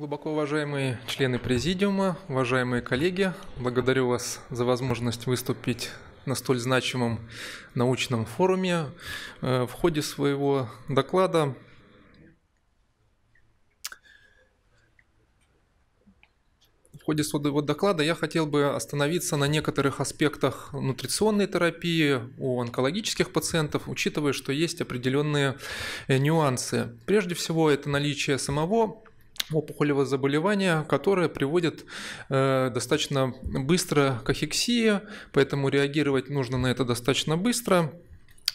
Глубоко уважаемые члены президиума, уважаемые коллеги, благодарю вас за возможность выступить на столь значимом научном форуме. Э, в ходе своего доклада в ходе своего доклада я хотел бы остановиться на некоторых аспектах нутриционной терапии у онкологических пациентов, учитывая, что есть определенные э, нюансы. Прежде всего, это наличие самого опухолевое заболевание, которое приводит э, достаточно быстро к ахексии, поэтому реагировать нужно на это достаточно быстро.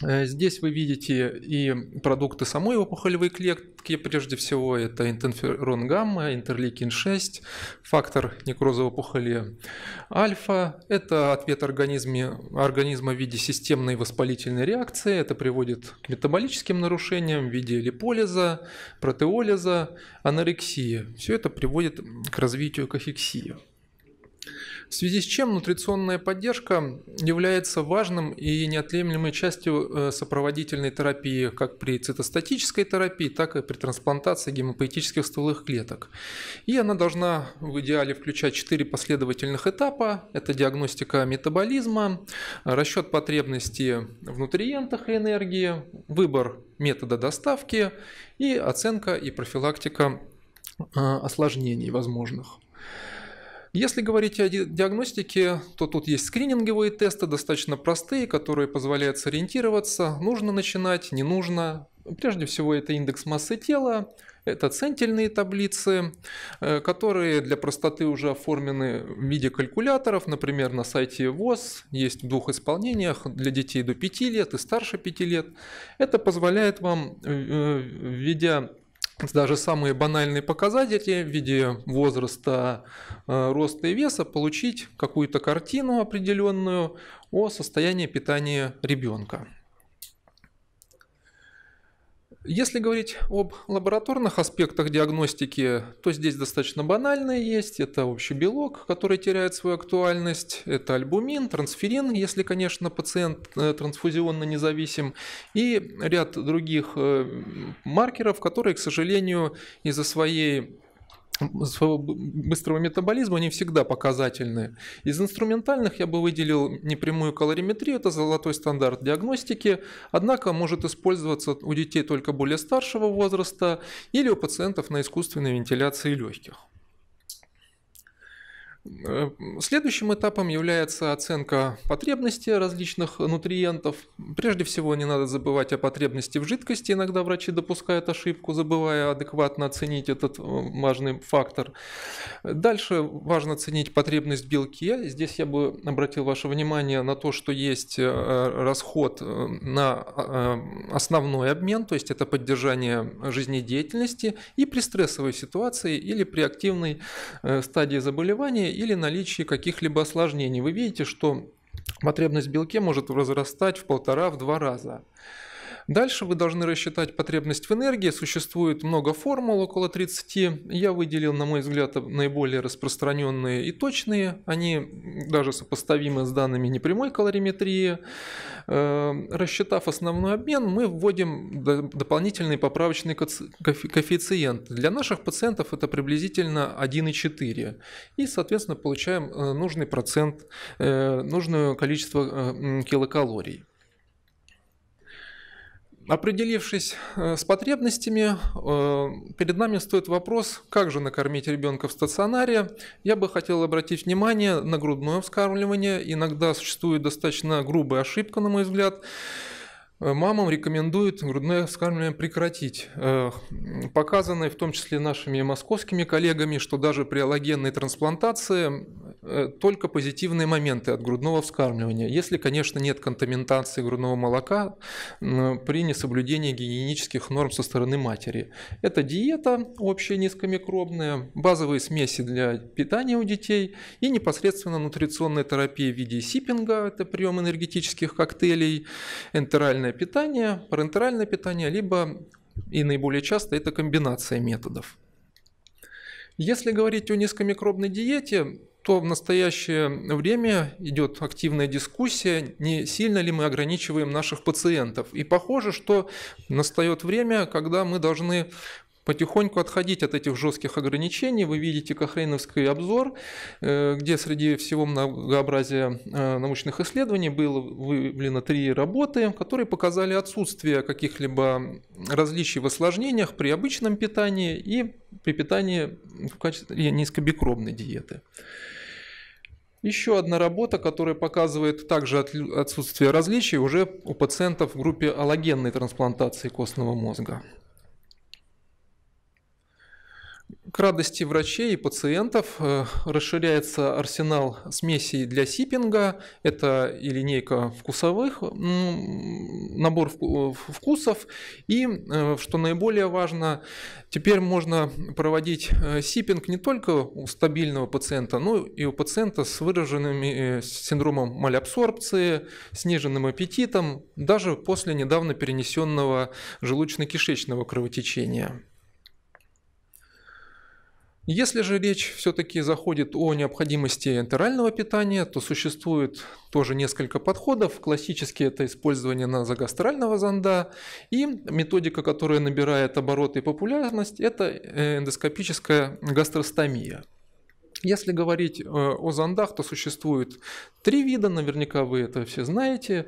Э, здесь вы видите и продукты самой опухолевой клетки, прежде всего это интерферон гамма, интерлейкин 6, фактор некроза опухоли альфа. Это ответ организме, организма в виде системной воспалительной реакции, это приводит к метаболическим нарушениям в виде липолиза, протеолиза, анорексии. Все это приводит к развитию кахексии в связи с чем нутриционная поддержка является важным и неотъемлемой частью э, сопроводительной терапии как при цитостатической терапии, так и при трансплантации гемопоэтических стволовых клеток. И она должна в идеале включать четыре последовательных этапа. Это диагностика метаболизма, расчет потребности в нутриентах и энергии, выбор метода доставки и оценка и профилактика э, осложнений возможных. Если говорить о диагностике, то тут есть скрининговые тесты, достаточно простые, которые позволяют сориентироваться, нужно начинать, не нужно. Прежде всего это индекс массы тела, это центельные таблицы, э, которые для простоты уже оформлены в виде калькуляторов. Например, на сайте ВОЗ есть в двух исполнениях для детей до 5 лет и старше 5 лет. Это позволяет вам, э, э, введя даже самые банальные показатели в виде возраста, э, роста и веса получить какую-то картину определенную о состоянии питания ребенка. Если говорить об лабораторных аспектах диагностики, то здесь достаточно банальные есть. Это общий белок, который теряет свою актуальность. Это альбумин, трансферин, если, конечно, пациент э, трансфузионно независим. И ряд других э, маркеров, которые, к сожалению, из-за своей своего быстрого метаболизма, они всегда показательные. Из инструментальных я бы выделил непрямую калориметрию, это золотой стандарт диагностики, однако может использоваться у детей только более старшего возраста или у пациентов на искусственной вентиляции легких. Э, следующим этапом является оценка потребности различных нутриентов. Прежде всего, не надо забывать о потребности в жидкости. Иногда врачи допускают ошибку, забывая адекватно оценить этот э, важный фактор. Дальше важно оценить потребность в Здесь я бы обратил ваше внимание на то, что есть э, расход на основной обмен, то есть это поддержание жизнедеятельности и при стрессовой ситуации или при активной стадии заболевания или наличии каких-либо осложнений. Вы видите, что потребность в белке может возрастать в полтора-в два раза. Дальше вы должны рассчитать потребность в энергии. Существует много формул, около 30. Я выделил, на мой взгляд, наиболее распространенные и точные. Они даже сопоставимы с данными непрямой калориметрии. Э, рассчитав основной обмен, мы вводим дополнительный поправочный коэффициент. Для наших пациентов это приблизительно 1,4. И, соответственно, получаем э, нужный процент, э, нужное количество килокалорий. Определившись э, с потребностями, э, перед нами стоит вопрос, как же накормить ребенка в стационаре. Я бы хотел обратить внимание на грудное вскармливание. Иногда существует достаточно грубая ошибка, на мой взгляд. Э, мамам рекомендуют грудное вскармливание прекратить. Показано в том числе нашими московскими коллегами, что даже при аллогенной трансплантации Э, только позитивные моменты от грудного вскармливания, если, конечно, нет контаминации грудного молока при несоблюдении гигиенических норм со стороны матери. Это диета общая низкомикробная, базовые смеси для питания у детей и непосредственно нутриционная терапия в виде сиппинга, это прием энергетических коктейлей, энтеральное питание, парентеральное питание, либо и наиболее часто это комбинация методов. Если говорить о низкомикробной диете, то в настоящее время идет активная дискуссия, не сильно ли мы ограничиваем наших пациентов. И похоже, что настает время, когда мы должны потихоньку отходить от этих жестких ограничений. Вы видите Кохрейновский обзор, э, где среди всего многообразия э, научных исследований было выявлено три работы, которые показали отсутствие каких-либо различий в осложнениях при обычном питании и при питании в качестве низкобикробной диеты. Еще одна работа, которая показывает также отсутствие различий уже у пациентов в группе аллогенной трансплантации костного мозга. К радости врачей и пациентов э, расширяется арсенал смесей для сиппинга. Это и линейка вкусовых, набор э, вкусов. И, э, что наиболее важно, теперь можно проводить сиппинг не только у стабильного пациента, но и у пациента с выраженным синдромом малябсорбции, сниженным аппетитом, даже после недавно перенесенного желудочно-кишечного кровотечения. Если же речь все-таки заходит о необходимости энтерального питания, то существует тоже несколько подходов. Классически это использование назогастрального зонда. И методика, которая набирает обороты и популярность, это э, эндоскопическая гастростомия. Если говорить э, о зондах, то существует три вида, наверняка вы это все знаете.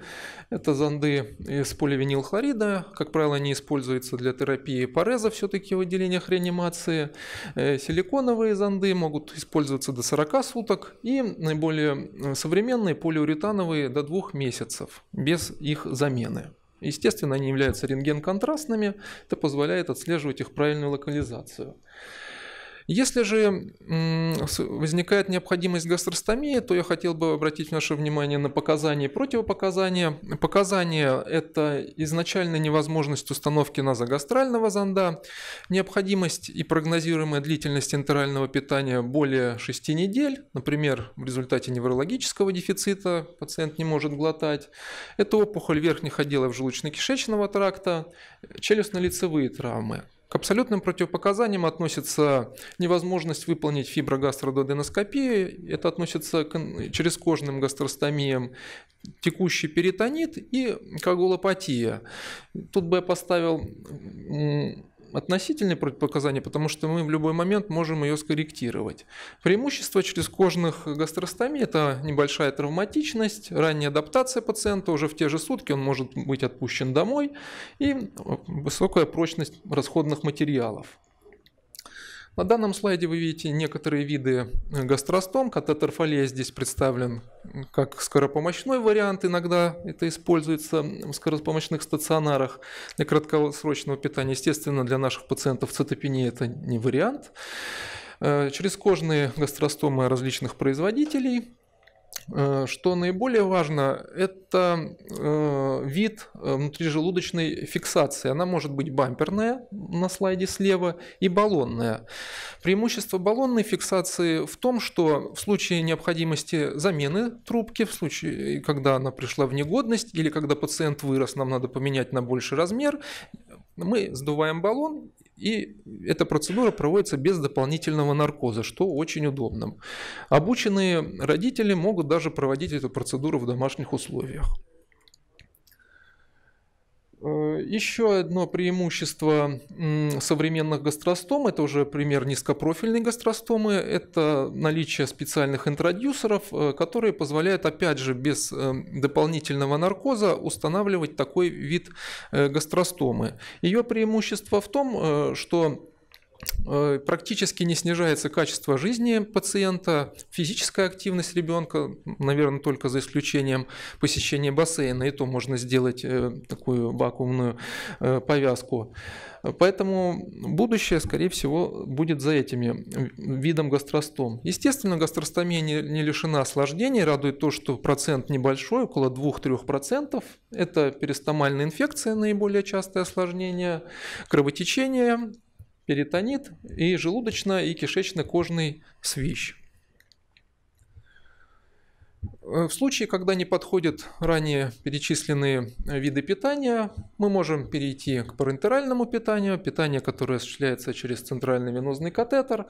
Это зонды из поливинилхлорида, как правило, они используются для терапии пареза все-таки в отделениях реанимации. Э, силиконовые зонды могут использоваться до 40 суток и наиболее э, современные полиуретановые до двух месяцев без их замены. Естественно, они являются рентген-контрастными, это позволяет отслеживать их правильную локализацию. Если же возникает необходимость гастростомии, то я хотел бы обратить наше внимание на показания и противопоказания. Показания – это изначальная невозможность установки назогастрального зонда, необходимость и прогнозируемая длительность интерального питания более 6 недель, например, в результате неврологического дефицита пациент не может глотать, это опухоль верхних отделов желудочно-кишечного тракта, челюстно-лицевые травмы – к абсолютным противопоказаниям относится невозможность выполнить фиброгастрододеноскопию, это относится к черезкожным гастростомиям, текущий перитонит и коагулопатия. Тут бы я поставил относительные противопоказания, потому что мы в любой момент можем ее скорректировать. Преимущество через кожных гастростомий – это небольшая травматичность, ранняя адаптация пациента, уже в те же сутки он может быть отпущен домой и высокая прочность расходных материалов. На данном слайде вы видите некоторые виды э, гастростом. Катетерфолия здесь представлен как скоропомощной вариант. Иногда это используется в скоропомощных стационарах для краткосрочного питания. Естественно, для наших пациентов цитопения это не вариант. Э, через кожные гастростомы различных производителей – Э, что наиболее важно, это э, вид э, внутрижелудочной фиксации. Она может быть бамперная на слайде слева и баллонная. Преимущество баллонной фиксации в том, что в случае необходимости замены трубки, в случае, когда она пришла в негодность или когда пациент вырос, нам надо поменять на больший размер, мы сдуваем баллон и эта процедура проводится без дополнительного наркоза, что очень удобно. Обученные родители могут даже проводить эту процедуру в домашних условиях. Э, Еще одно преимущество современных гастростом, это уже пример низкопрофильной гастростомы, это наличие специальных интродюсеров, э, которые позволяют, опять же, без э, дополнительного наркоза устанавливать такой вид гастростомы. Ее преимущество в том, что Э, практически не снижается качество жизни пациента, физическая активность ребенка, наверное, только за исключением посещения бассейна, и то можно сделать э, такую вакуумную э, повязку. Поэтому будущее, скорее всего, будет за этими видом гастростом. Естественно, гастростомия не, не лишена осложнений, радует то, что процент небольшой, около 2-3%. Это перистомальная инфекция, наиболее частое осложнение, кровотечение, перитонит и желудочно- и кишечно-кожный свищ. Э, в случае, когда не подходят ранее перечисленные э, виды питания, мы можем перейти к парентеральному питанию, питание, которое осуществляется через центральный венозный катетер.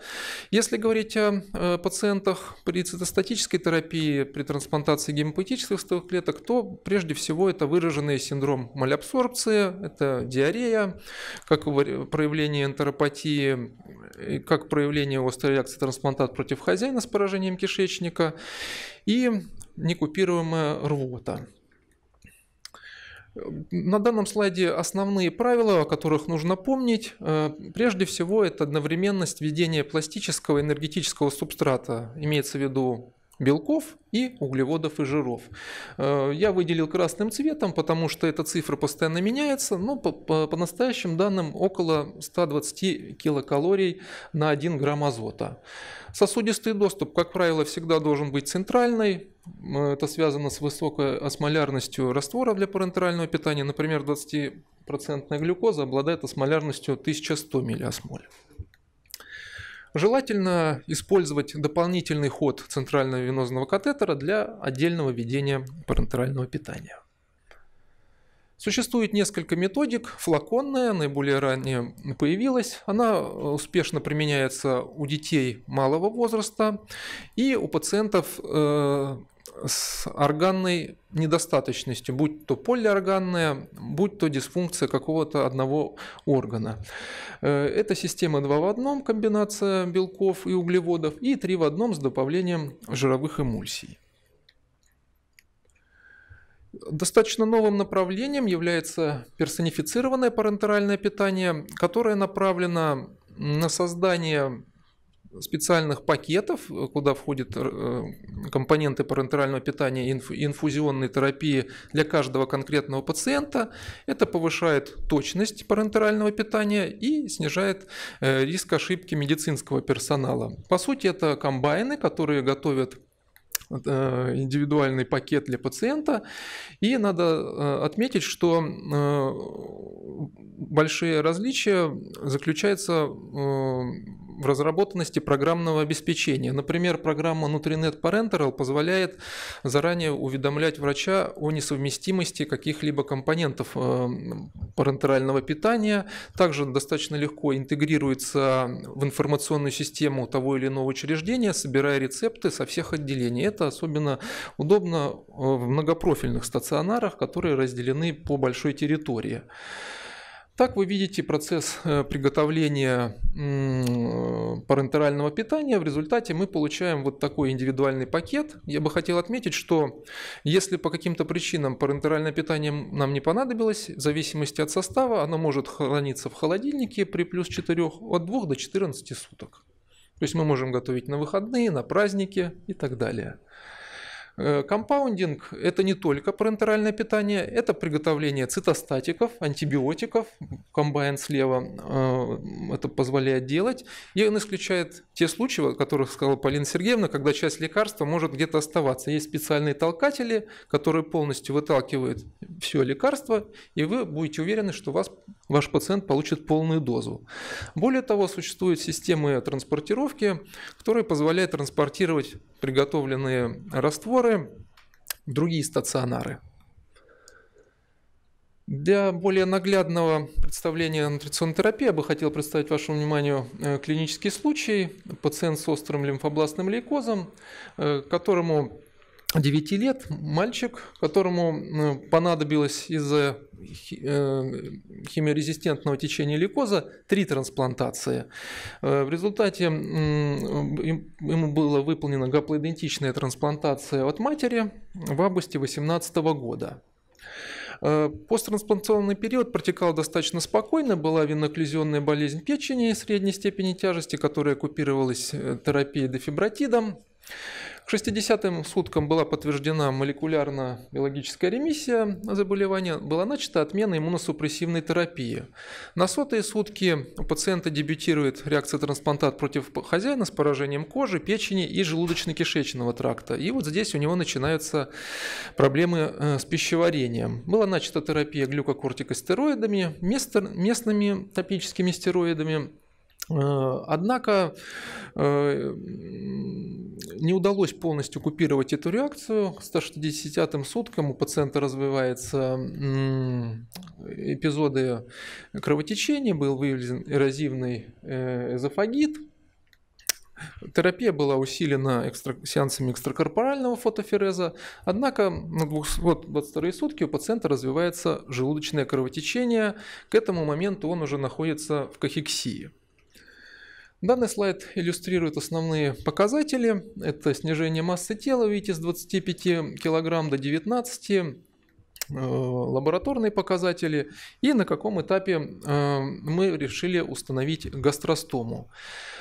Если говорить о э, пациентах при цитостатической терапии, при трансплантации гемопоэтических стволовых клеток, то прежде всего это выраженный синдром малябсорбции, это диарея, как проявление энтеропатии, как проявление острой реакции трансплантат против хозяина с поражением кишечника и некупируемая рвота. На данном слайде основные правила, о которых нужно помнить. Э, прежде всего, это одновременность введения пластического энергетического субстрата. Имеется в виду белков и углеводов и жиров. Э, я выделил красным цветом, потому что эта цифра постоянно меняется, но по, по, по настоящим данным около 120 килокалорий на 1 грамм азота. Сосудистый доступ, как правило, всегда должен быть центральный. Э, это связано с высокой осмолярностью раствора для парентерального питания. Например, 20% глюкоза обладает осмолярностью 1100 миллиосмоль. Желательно использовать дополнительный ход центрального венозного катетера для отдельного ведения парентерального питания. Существует несколько методик. Флаконная, наиболее ранее появилась. Она э, успешно применяется у детей малого возраста и у пациентов э, с органной недостаточностью, будь то полиорганная, будь то дисфункция какого-то одного органа. Э, Это система 2 в одном, комбинация белков и углеводов, и 3 в одном с добавлением жировых эмульсий. Достаточно новым направлением является персонифицированное парентеральное питание, которое направлено на создание специальных пакетов, э, куда входят э, э, компоненты парентерального питания и инфузионной терапии для каждого конкретного пациента. Это повышает точность парентерального питания и снижает риск ошибки медицинского персонала. По сути, это комбайны, которые готовят индивидуальный пакет для пациента. И надо отметить, что большие различия заключаются в разработанности программного обеспечения. Например, программа Nutrinet Parenteral позволяет заранее уведомлять врача о несовместимости каких-либо компонентов э, парентерального питания. Также достаточно легко интегрируется в информационную систему того или иного учреждения, собирая рецепты со всех отделений. Это особенно удобно э, в многопрофильных стационарах, которые разделены по большой территории. Так вы видите процесс э, приготовления парентерального питания. В результате мы получаем вот такой индивидуальный пакет. Я бы хотел отметить, что если по каким-то причинам парентеральное питание нам не понадобилось, в зависимости от состава, оно может храниться в холодильнике при плюс 4, от 2 до 14 суток. То есть мы можем готовить на выходные, на праздники и так далее. Э, компаундинг – это не только парентеральное питание, это приготовление цитостатиков, антибиотиков, комбайн слева э, это позволяет делать. И он исключает те случаи, о которых сказала Полина Сергеевна, когда часть лекарства может где-то оставаться. Есть специальные толкатели, которые полностью выталкивают все лекарство, и вы будете уверены, что вас ваш пациент получит полную дозу. Более того, существуют системы транспортировки, которые позволяют транспортировать приготовленные растворы в другие стационары. Для более наглядного представления нутриционной терапии я бы хотел представить вашему вниманию э, клинический случай. Пациент с острым лимфобластным лейкозом, э, которому 9 лет мальчик, которому э, понадобилось из-за э, химиорезистентного течения лейкоза три трансплантации. Э, в результате ему была выполнена гаплоидентичная трансплантация от матери в августе 2018 года. Посттрансплантационный период протекал достаточно спокойно, была веноклюзионная болезнь печени средней степени тяжести, которая купировалась терапией дефибротидом. К 60-м суткам была подтверждена молекулярно-биологическая ремиссия заболевания, была начата отмена иммуносупрессивной терапии. На сотые сутки у пациента дебютирует реакция трансплантат против хозяина с поражением кожи, печени и желудочно-кишечного тракта. И вот здесь у него начинаются проблемы э, с пищеварением. Была начата терапия глюкокортикостероидами, местными топическими стероидами, Э, однако э, не удалось полностью купировать эту реакцию. К 160-м суткам у пациента развиваются эпизоды кровотечения, был выявлен эрозивный э, эзофагит. Терапия была усилена экстра... сеансами экстракорпорального фотофереза, однако на 222 сутки у пациента развивается желудочное кровотечение. К этому моменту он уже находится в кахексии. Данный слайд иллюстрирует основные показатели. Это снижение массы тела, видите, с 25 кг до 19 Э, лабораторные показатели и на каком этапе э, мы решили установить гастростому.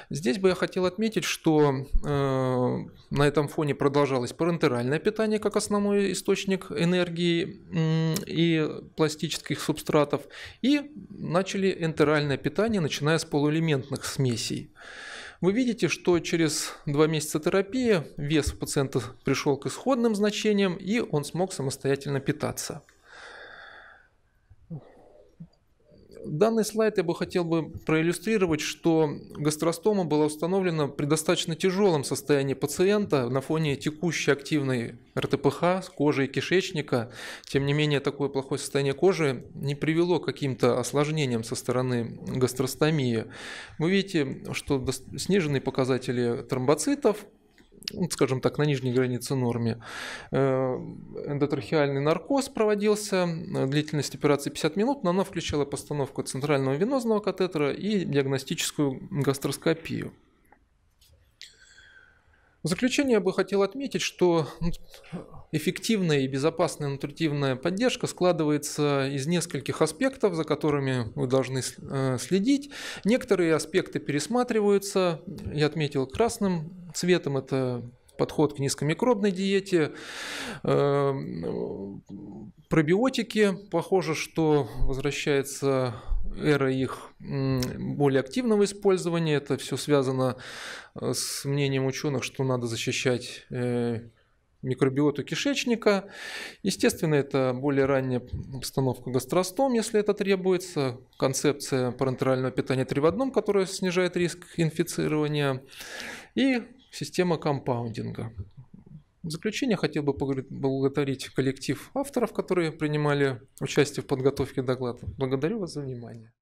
Здесь бы я хотел отметить, что э, на этом фоне продолжалось парентеральное питание как основной источник энергии и пластических субстратов и начали энтеральное питание, начиная с полуэлементных смесей. Вы видите, что через два месяца терапии вес пациента пришел к исходным значениям, и он смог самостоятельно питаться. Данный слайд я бы хотел бы проиллюстрировать, что гастростома была установлена при достаточно тяжелом состоянии пациента на фоне текущей активной РТПХ с кожей кишечника. Тем не менее, такое плохое состояние кожи не привело к каким-то осложнениям со стороны гастростомии. Вы видите, что сниженные показатели тромбоцитов, ну, скажем так, на нижней границе норме. Э, эндотрахеальный наркоз проводился, э, длительность операции 50 минут, но она включала постановку центрального венозного катетера и диагностическую гастроскопию. В заключение я бы хотел отметить, что ну, эффективная и безопасная нутритивная поддержка складывается из нескольких аспектов, за которыми вы должны э, следить. Некоторые аспекты пересматриваются. Я отметил красным цветом это подход к низкомикробной диете, эм, пробиотики, похоже, что возвращается эра их более активного использования. Это все связано э, с мнением ученых, что надо защищать э, микробиоту кишечника. Естественно, это более ранняя обстановка гастростом, если это требуется. Концепция парентерального питания 3 в 1, которая снижает риск инфицирования. И Система компаундинга. В заключение хотел бы поблагодарить коллектив авторов, которые принимали участие в подготовке доклада. Благодарю вас за внимание.